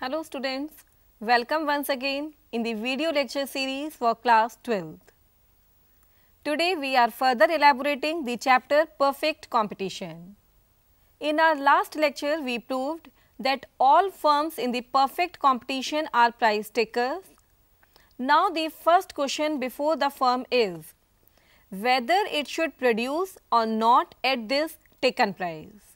Hello students, welcome once again in the video lecture series for class 12th. Today we are further elaborating the chapter Perfect Competition. In our last lecture we proved that all firms in the perfect competition are price takers. Now the first question before the firm is whether it should produce or not at this taken price.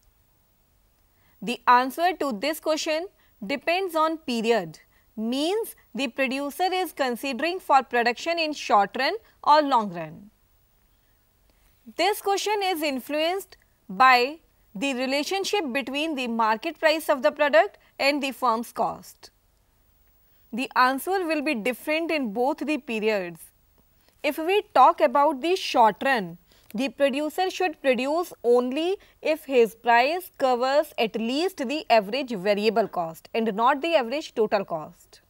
The answer to this question depends on period means the producer is considering for production in short run or long run. This question is influenced by the relationship between the market price of the product and the firm's cost. The answer will be different in both the periods. If we talk about the short run, the producer should produce only if his price covers at least the average variable cost and not the average total cost.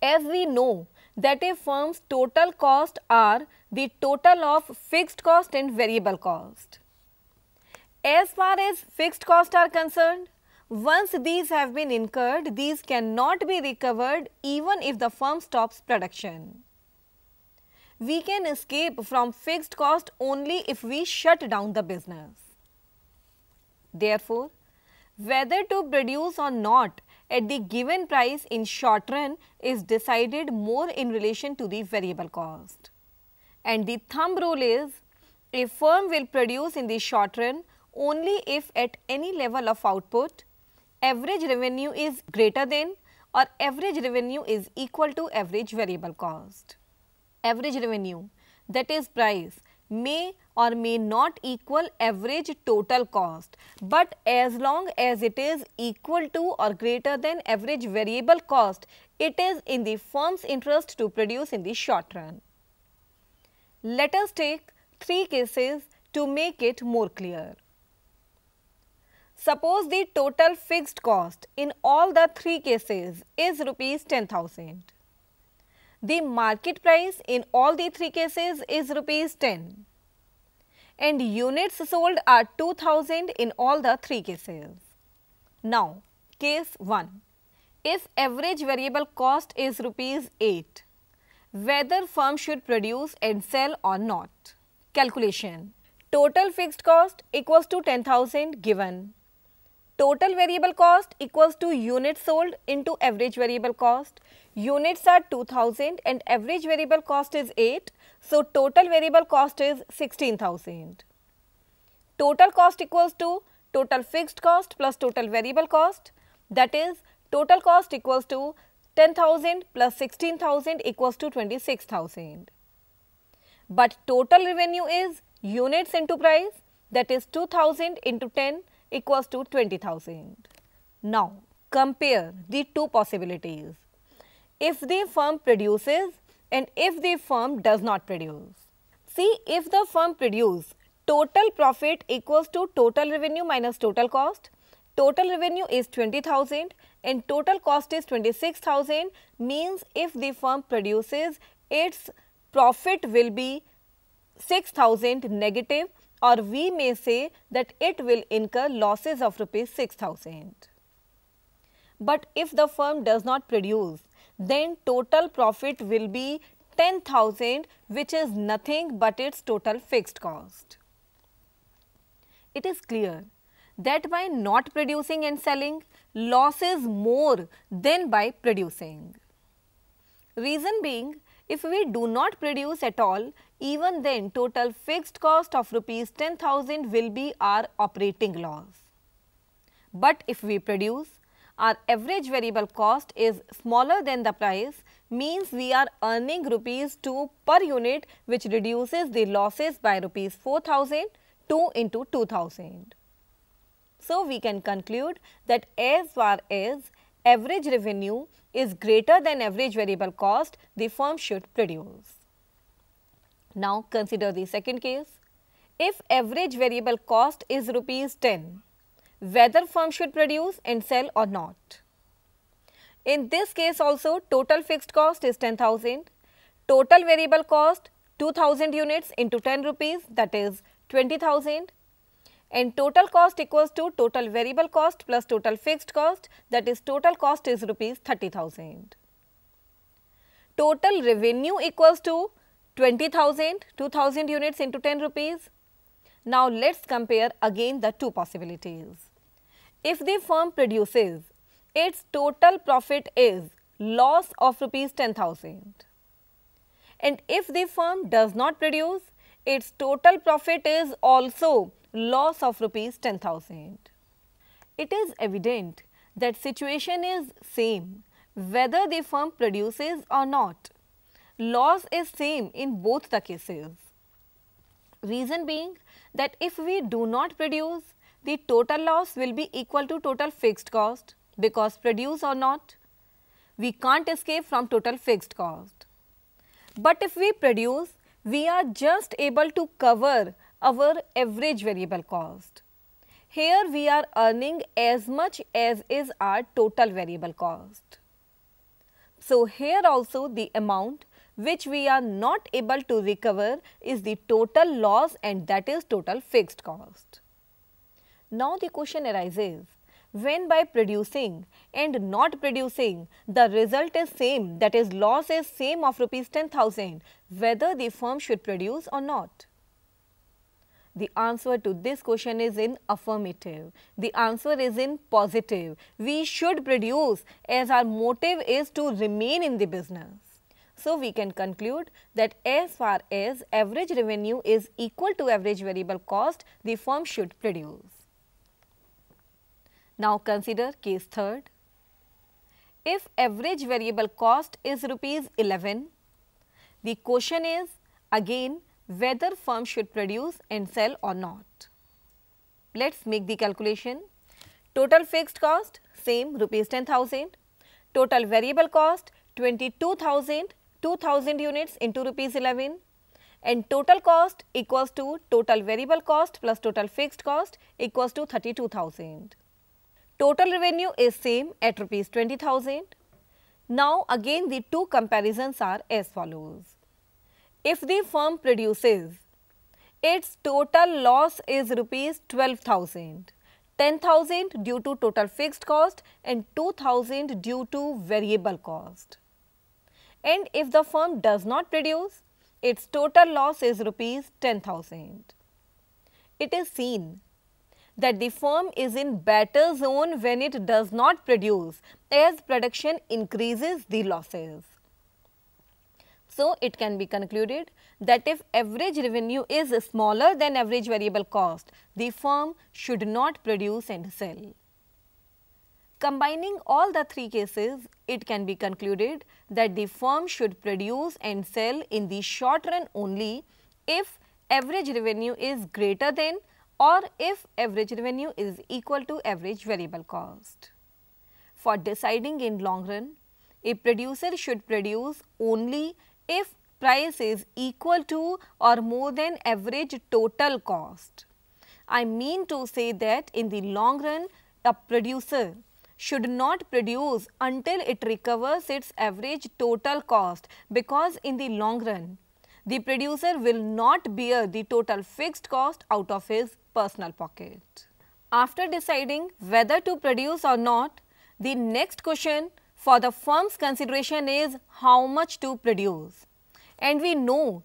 As we know that a firm's total cost are the total of fixed cost and variable cost. As far as fixed cost are concerned, once these have been incurred, these cannot be recovered even if the firm stops production we can escape from fixed cost only if we shut down the business. Therefore, whether to produce or not at the given price in short run is decided more in relation to the variable cost. And the thumb rule is a firm will produce in the short run only if at any level of output average revenue is greater than or average revenue is equal to average variable cost average revenue that is price may or may not equal average total cost, but as long as it is equal to or greater than average variable cost, it is in the firm's interest to produce in the short run. Let us take three cases to make it more clear. Suppose the total fixed cost in all the three cases is rupees 10,000. The market price in all the three cases is rupees 10 and units sold are 2000 in all the three cases. Now, case 1. If average variable cost is rupees 8, whether firm should produce and sell or not. Calculation. Total fixed cost equals to 10,000 given. Total variable cost equals to units sold into average variable cost units are 2000 and average variable cost is 8. So, total variable cost is 16000. Total cost equals to total fixed cost plus total variable cost that is total cost equals to 10,000 plus 16,000 equals to 26,000. But total revenue is units into price that is 2000 into 10 equals to 20,000. Now, compare the two possibilities if the firm produces and if the firm does not produce. See, if the firm produces, total profit equals to total revenue minus total cost. Total revenue is 20,000 and total cost is 26,000 means if the firm produces, its profit will be 6,000 negative or we may say that it will incur losses of rupees 6,000. But if the firm does not produce, then total profit will be 10,000 which is nothing but its total fixed cost. It is clear that by not producing and selling, loss is more than by producing. Reason being, if we do not produce at all, even then total fixed cost of rupees 10,000 will be our operating loss. But if we produce, our average variable cost is smaller than the price means we are earning rupees 2 per unit which reduces the losses by rupees 4000 2 into 2000. So, we can conclude that as far as average revenue is greater than average variable cost the firm should produce. Now, consider the second case. If average variable cost is rupees 10 whether firm should produce and sell or not. In this case also total fixed cost is 10,000, total variable cost 2000 units into 10 rupees that is 20,000 and total cost equals to total variable cost plus total fixed cost that is total cost is rupees 30,000. Total revenue equals to 20,000, 2000 units into 10 rupees. Now, let us compare again the two possibilities. If the firm produces, its total profit is loss of rupees 10,000. And if the firm does not produce, its total profit is also loss of rupees 10,000. It is evident that situation is same whether the firm produces or not. Loss is same in both the cases. Reason being that if we do not produce, the total loss will be equal to total fixed cost because produce or not, we can't escape from total fixed cost. But if we produce, we are just able to cover our average variable cost. Here we are earning as much as is our total variable cost. So, here also the amount which we are not able to recover is the total loss and that is total fixed cost. Now the question arises, when by producing and not producing the result is same that is loss is same of rupees 10,000 whether the firm should produce or not? The answer to this question is in affirmative. The answer is in positive. We should produce as our motive is to remain in the business. So, we can conclude that as far as average revenue is equal to average variable cost, the firm should produce. Now consider case third. If average variable cost is rupees 11, the question is again whether firm should produce and sell or not. Let us make the calculation. Total fixed cost same rupees 10,000, total variable cost 22,000, 2000 units into rupees 11 and total cost equals to total variable cost plus total fixed cost equals to 32,000. Total revenue is same at rupees 20,000. Now again the two comparisons are as follows. If the firm produces, its total loss is rupees 12,000, 10,000 due to total fixed cost and 2,000 due to variable cost. And if the firm does not produce, its total loss is rupees 10,000. It is seen that the firm is in better zone when it does not produce as production increases the losses. So, it can be concluded that if average revenue is smaller than average variable cost, the firm should not produce and sell. Combining all the three cases, it can be concluded that the firm should produce and sell in the short run only if average revenue is greater than or if average revenue is equal to average variable cost. For deciding in long run, a producer should produce only if price is equal to or more than average total cost. I mean to say that in the long run, a producer should not produce until it recovers its average total cost because in the long run, the producer will not bear the total fixed cost out of his personal pocket. After deciding whether to produce or not, the next question for the firm's consideration is how much to produce. And we know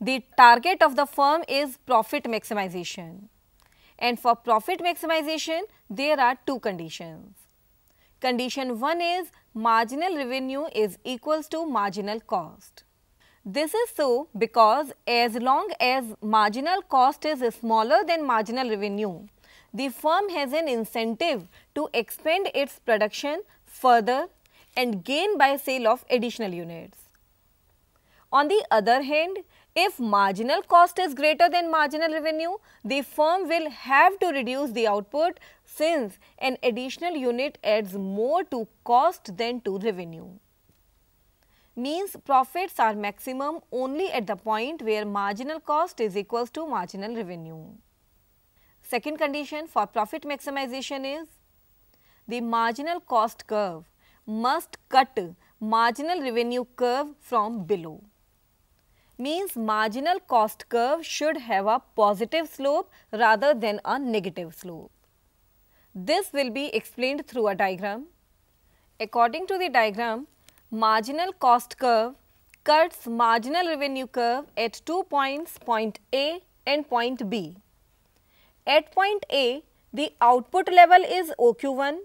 the target of the firm is profit maximization. And for profit maximization, there are two conditions. Condition 1 is marginal revenue is equals to marginal cost. This is so because as long as marginal cost is smaller than marginal revenue, the firm has an incentive to expand its production further and gain by sale of additional units. On the other hand, if marginal cost is greater than marginal revenue, the firm will have to reduce the output since an additional unit adds more to cost than to revenue means profits are maximum only at the point where marginal cost is equals to marginal revenue. Second condition for profit maximization is the marginal cost curve must cut marginal revenue curve from below. Means marginal cost curve should have a positive slope rather than a negative slope. This will be explained through a diagram. According to the diagram, marginal cost curve cuts marginal revenue curve at two points, point A and point B. At point A, the output level is OQ1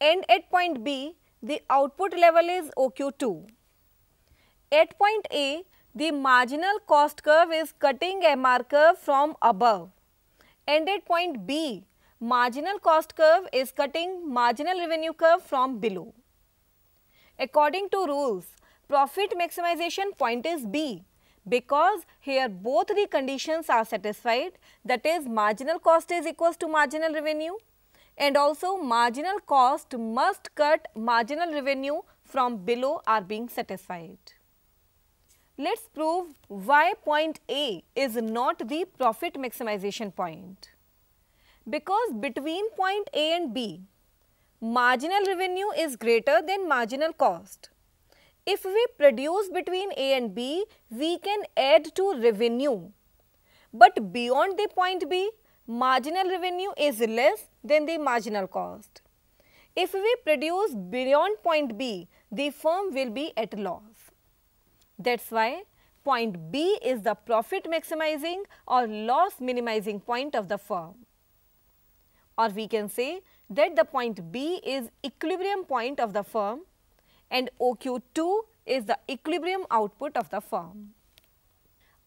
and at point B, the output level is OQ2. At point A, the marginal cost curve is cutting MR curve from above and at point B, marginal cost curve is cutting marginal revenue curve from below. According to rules, profit maximization point is B because here both the conditions are satisfied that is marginal cost is equals to marginal revenue and also marginal cost must cut marginal revenue from below are being satisfied. Let us prove why point A is not the profit maximization point. Because between point A and B, marginal revenue is greater than marginal cost. If we produce between A and B, we can add to revenue. But beyond the point B, marginal revenue is less than the marginal cost. If we produce beyond point B, the firm will be at loss. That is why point B is the profit maximizing or loss minimizing point of the firm. Or we can say that the point B is equilibrium point of the firm and OQ2 is the equilibrium output of the firm.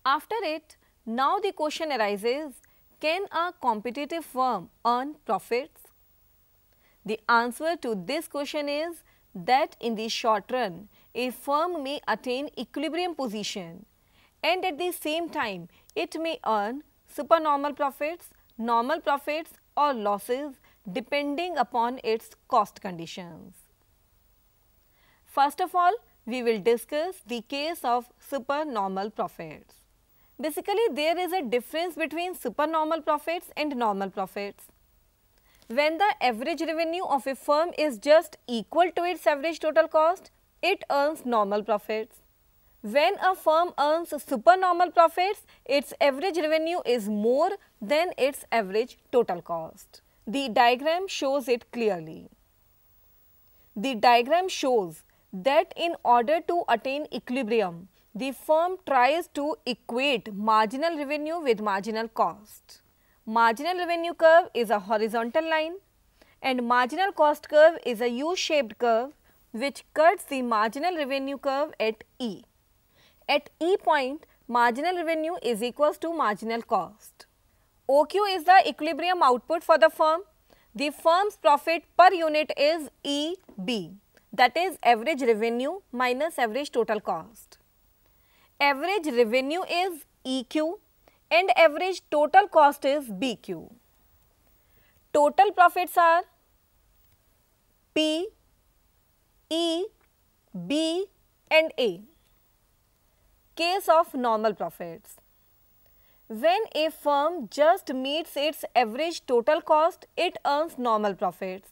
After it, now the question arises, can a competitive firm earn profits? The answer to this question is that in the short run, a firm may attain equilibrium position and at the same time, it may earn supernormal profits, normal profits or losses depending upon its cost conditions. First of all, we will discuss the case of supernormal profits. Basically, there is a difference between supernormal profits and normal profits. When the average revenue of a firm is just equal to its average total cost, it earns normal profits. When a firm earns supernormal profits, its average revenue is more than its average total cost. The diagram shows it clearly. The diagram shows that in order to attain equilibrium, the firm tries to equate marginal revenue with marginal cost. Marginal revenue curve is a horizontal line and marginal cost curve is a U-shaped curve which cuts the marginal revenue curve at E. At E point, marginal revenue is equals to marginal cost. OQ is the equilibrium output for the firm. The firm's profit per unit is EB that is average revenue minus average total cost. Average revenue is EQ and average total cost is BQ. Total profits are P, E, B and A. Case of normal profits. When a firm just meets its average total cost, it earns normal profits.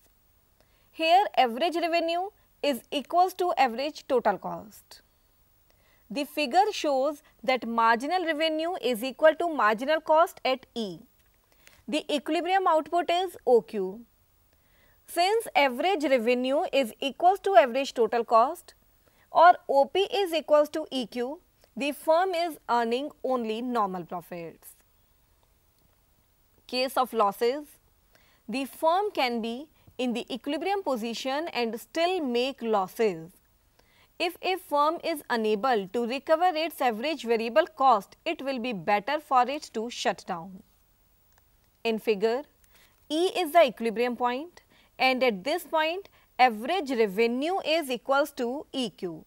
Here average revenue is equals to average total cost. The figure shows that marginal revenue is equal to marginal cost at E. The equilibrium output is OQ. Since average revenue is equals to average total cost or OP is equals to EQ, the firm is earning only normal profits. Case of losses, the firm can be in the equilibrium position and still make losses. If a firm is unable to recover its average variable cost, it will be better for it to shut down. In figure, E is the equilibrium point and at this point, average revenue is equals to EQ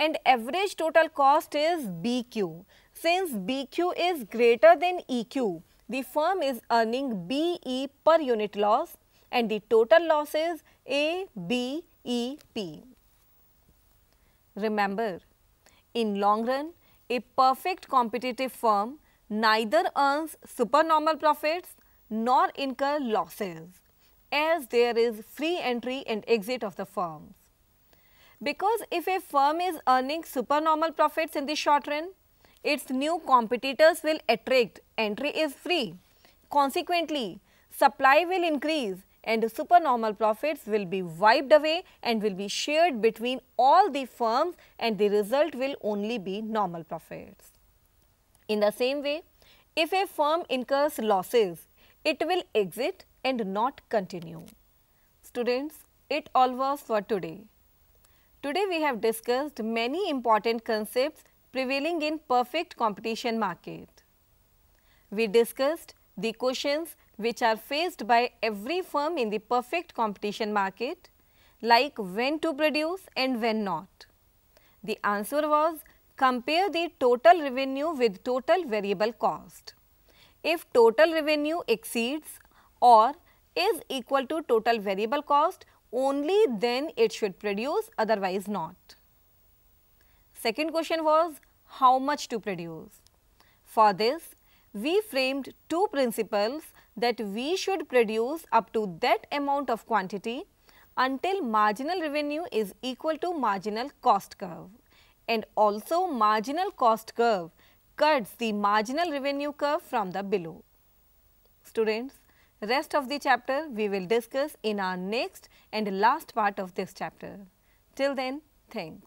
and average total cost is BQ. Since BQ is greater than EQ, the firm is earning BE per unit loss and the total loss is ABEP. Remember, in long run, a perfect competitive firm neither earns supernormal profits nor incur losses as there is free entry and exit of the firms. Because if a firm is earning supernormal profits in the short run, its new competitors will attract, entry is free. Consequently, supply will increase and supernormal profits will be wiped away and will be shared between all the firms and the result will only be normal profits. In the same way, if a firm incurs losses, it will exit and not continue. Students, it all was for today. Today we have discussed many important concepts prevailing in perfect competition market. We discussed the questions which are faced by every firm in the perfect competition market like when to produce and when not. The answer was compare the total revenue with total variable cost. If total revenue exceeds or is equal to total variable cost, only then it should produce otherwise not. Second question was how much to produce. For this we framed two principles that we should produce up to that amount of quantity until marginal revenue is equal to marginal cost curve and also marginal cost curve cuts the marginal revenue curve from the below. Students, Rest of the chapter we will discuss in our next and last part of this chapter. Till then, thanks.